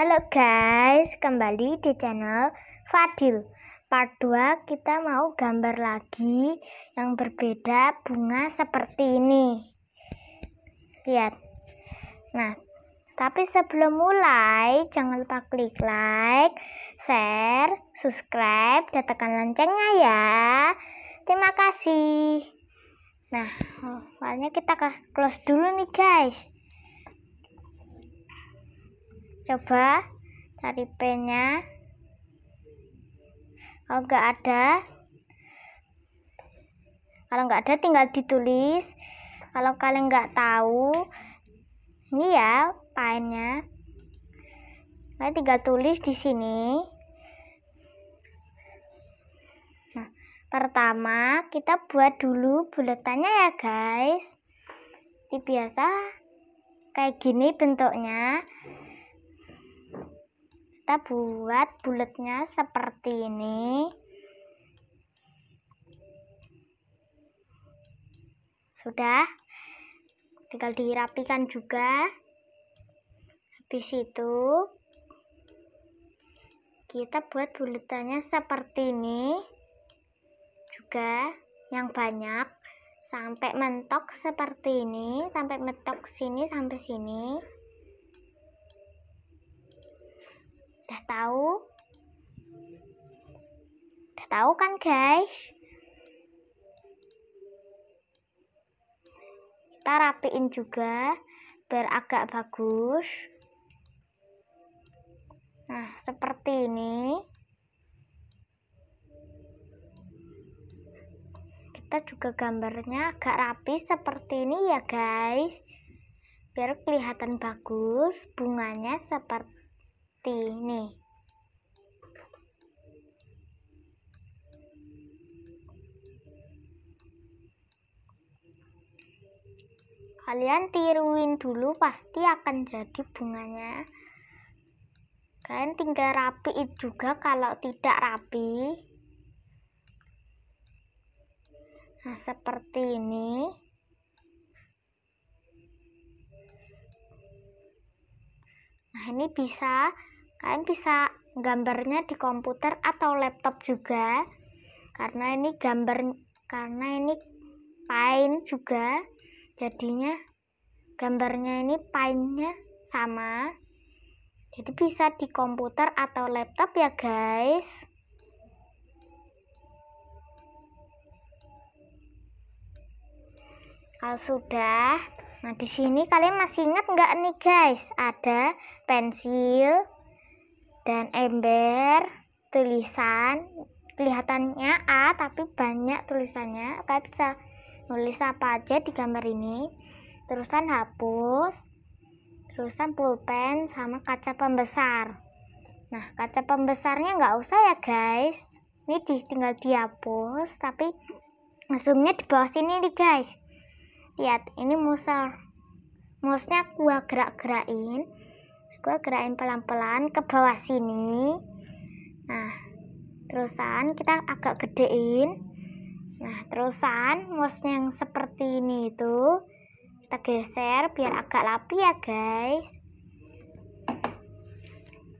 Halo guys, kembali di channel Fadil Part 2 kita mau gambar lagi yang berbeda bunga seperti ini Lihat Nah, tapi sebelum mulai jangan lupa klik like, share, subscribe, dan tekan loncengnya ya Terima kasih Nah, awalnya oh, kita close dulu nih guys coba cari pennya kalau nggak ada kalau nggak ada tinggal ditulis kalau kalian nggak tahu ini ya pennya kalian tinggal tulis di sini nah, pertama kita buat dulu buletannya ya guys seperti biasa kayak gini bentuknya kita buat bulatnya seperti ini sudah tinggal dirapikan juga habis itu kita buat bulatannya seperti ini juga yang banyak sampai mentok seperti ini sampai mentok sini sampai sini Udah tahu? Udah tahu kan, guys? Kita rapiin juga biar agak bagus. Nah, seperti ini. Kita juga gambarnya agak rapi seperti ini ya, guys. Biar kelihatan bagus, bunganya seperti ini Kalian tiruin dulu pasti akan jadi bunganya. Kalian tinggal rapiin juga kalau tidak rapi. Nah, seperti ini. Nah, ini bisa kalian bisa gambarnya di komputer atau laptop juga karena ini gambar karena ini paint juga jadinya gambarnya ini paintnya sama jadi bisa di komputer atau laptop ya guys kalau sudah nah di sini kalian masih ingat nggak nih guys ada pensil dan ember tulisan kelihatannya A tapi banyak tulisannya kalian bisa nulis apa aja di gambar ini terusan hapus terusan pulpen sama kaca pembesar nah kaca pembesarnya nggak usah ya guys ini di, tinggal dihapus tapi zoomnya di bawah sini nih guys lihat ini musel musnya gua gerak-gerakin gue gerakin pelan-pelan ke bawah sini nah terusan kita agak gedein nah terusan mouse yang seperti ini itu kita geser biar agak rapi ya guys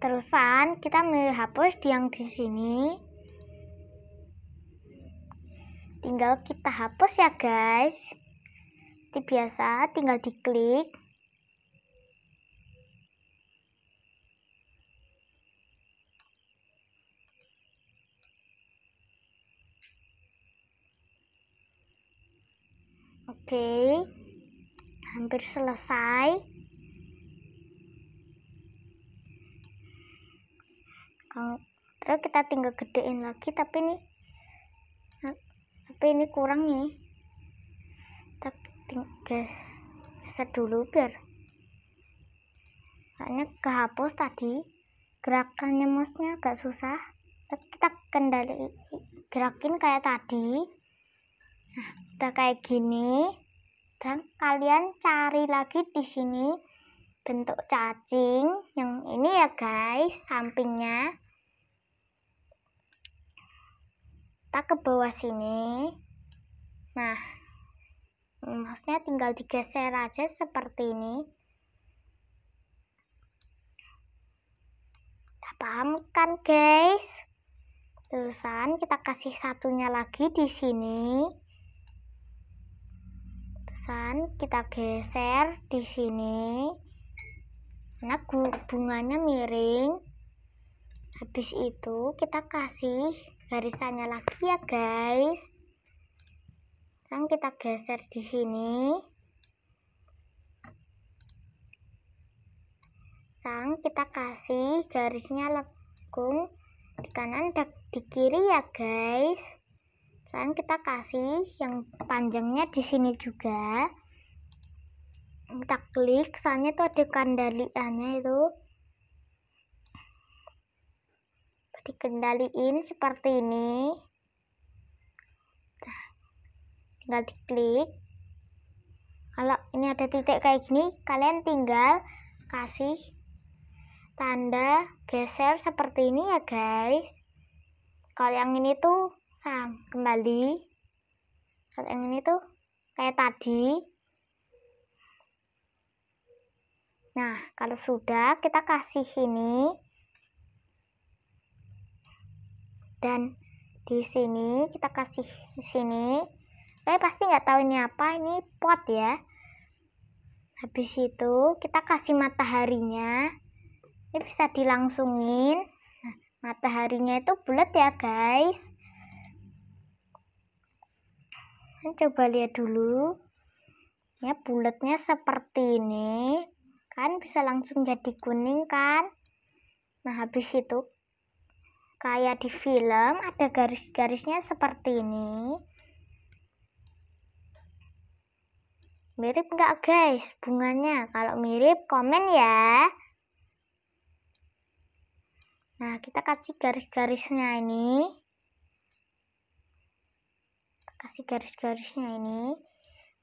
terusan kita menghapus yang di sini tinggal kita hapus ya guys seperti biasa tinggal diklik Oke. Hampir selesai. Terus kita tinggal gedein lagi tapi ini tapi ini kurang nih. Kita tinggal geser dulu biar soalnya kehapus tadi gerakannya mouse agak susah kita kendali gerakin kayak tadi Nah, udah kayak gini. Dan kalian cari lagi di sini bentuk cacing yang ini ya guys, sampingnya. Kita ke bawah sini. Nah, maksudnya tinggal digeser aja seperti ini. Udah paham kan guys? Terusan kita kasih satunya lagi di sini kita geser di sini karena bunganya miring habis itu kita kasih garisannya lagi ya guys sekarang kita geser di sini sang kita kasih garisnya lekung di kanan dan di kiri ya guys sekarang kita kasih yang panjangnya di sini juga kita klik soalnya itu ada kendaliannya itu dikendaliin seperti ini nah, tinggal diklik kalau ini ada titik kayak gini kalian tinggal kasih tanda geser seperti ini ya guys kalau yang ini tuh sam nah, kembali saat yang ini tuh kayak tadi nah kalau sudah kita kasih ini dan di sini kita kasih di sini saya pasti nggak tahu ini apa ini pot ya habis itu kita kasih mataharinya ini bisa dilangsungin nah, mataharinya itu bulat ya guys Kan coba lihat dulu ya bulatnya seperti ini kan bisa langsung jadi kuning kan nah habis itu kayak di film ada garis-garisnya seperti ini mirip nggak guys bunganya kalau mirip komen ya Nah, kita kasih garis-garisnya ini si garis-garisnya ini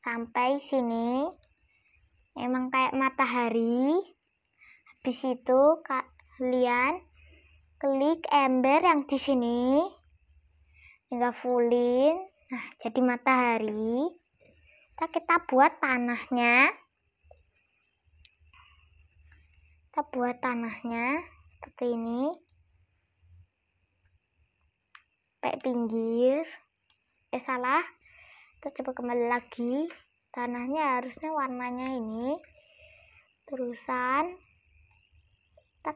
sampai sini emang kayak matahari habis itu kalian klik ember yang di sini hingga fullin nah jadi matahari kita kita buat tanahnya kita buat tanahnya seperti ini pek pinggir eh salah kita coba kembali lagi tanahnya harusnya warnanya ini terusan kita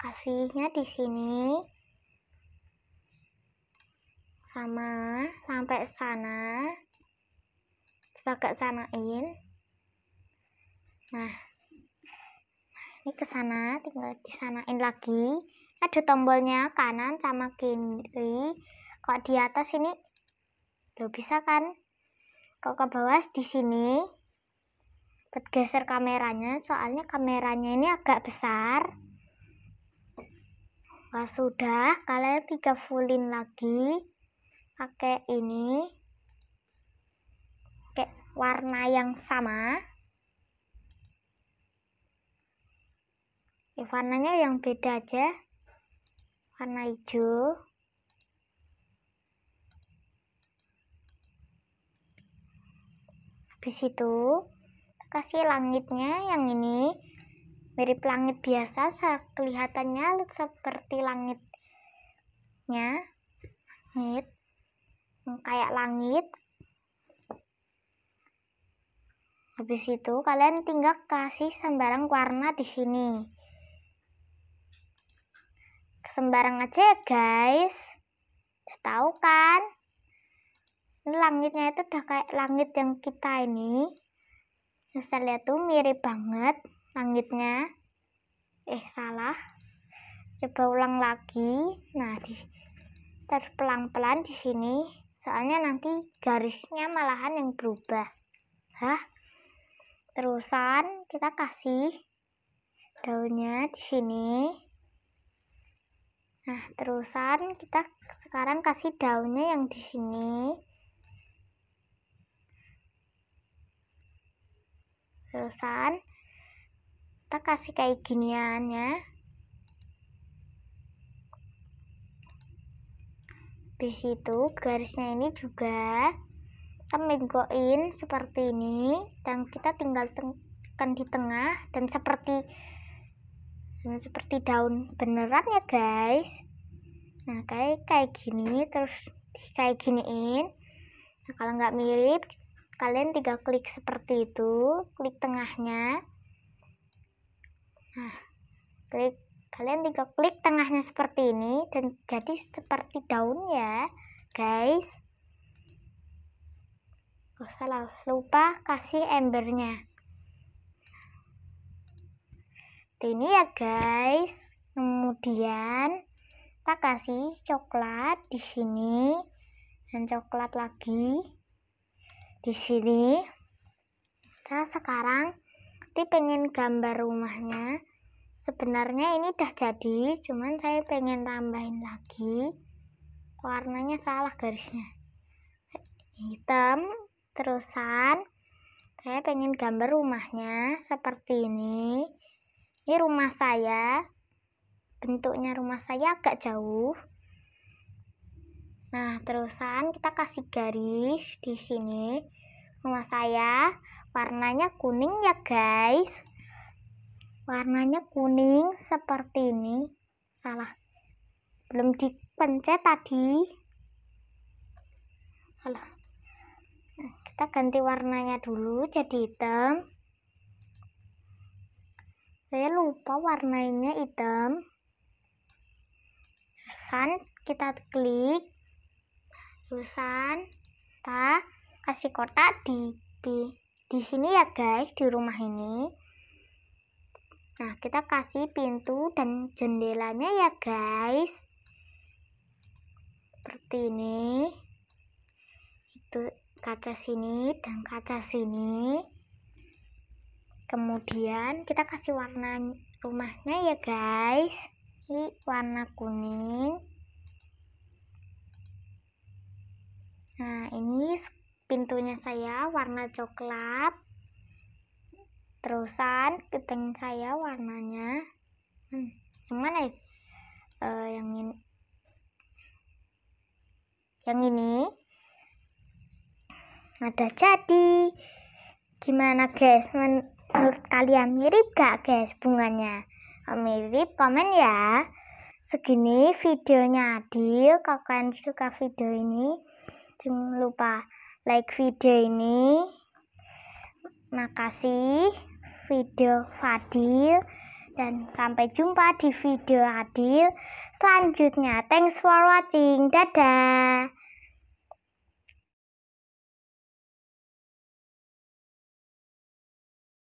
kasihnya di sini sama sampai sana coba ke sanain nah ini ke sana tinggal disanain lagi ada tombolnya kanan sama kiri Kok di atas ini lo bisa kan kok ke bawah di sini bergeser kameranya soalnya kameranya ini agak besar Nah, sudah kalian tiga fullin lagi pakai ini pakai warna yang sama ya, warnanya yang beda aja warna hijau habis itu kasih langitnya yang ini mirip langit biasa kelihatannya seperti langitnya langit kayak langit habis itu kalian tinggal kasih sembarang warna di sini sembarang aja ya guys tahu kan langitnya itu udah kayak langit yang kita ini bisa lihat tuh mirip banget langitnya eh salah coba ulang lagi nah di terus pelan-pelan di sini soalnya nanti garisnya malahan yang berubah hah terusan kita kasih daunnya di sini nah terusan kita sekarang kasih daunnya yang di sini selesai kita kasih kayak giniannya di situ garisnya ini juga kita menggoin seperti ini dan kita tinggal tekan di tengah dan seperti seperti daun beneran ya guys nah kayak kayak gini terus kayak giniin nah, kalau nggak mirip kalian tiga klik seperti itu klik tengahnya nah klik kalian tiga klik tengahnya seperti ini dan jadi seperti daun ya guys oh salah lupa kasih embernya ini ya guys kemudian kita kasih coklat di sini dan coklat lagi di sini kita sekarang ini pengen gambar rumahnya sebenarnya ini udah jadi cuman saya pengen tambahin lagi warnanya salah garisnya hitam terusan saya pengen gambar rumahnya seperti ini ini rumah saya bentuknya rumah saya agak jauh Nah, terusan kita kasih garis di sini. Rumah saya warnanya kuning ya, guys. Warnanya kuning seperti ini. Salah. Belum dipencet tadi. Salah. Nah, kita ganti warnanya dulu jadi hitam. Saya lupa warnanya hitam. Terusan kita klik tulisan kita kasih kotak di di, di sini ya guys di rumah ini nah kita kasih pintu dan jendelanya ya guys seperti ini itu kaca sini dan kaca sini kemudian kita kasih warna rumahnya ya guys ini warna kuning Nah, ini pintunya saya warna coklat. Terusan keting saya warnanya hmm, yang mana ya? E, yang ini. Yang ini. Ada jadi. Gimana guys? Menurut kalian mirip gak guys bunganya? Kalau mirip komen ya. Segini videonya Adil. Kalau kalian suka video ini, jangan lupa like video ini makasih video Fadil dan sampai jumpa di video Adil selanjutnya thanks for watching dadah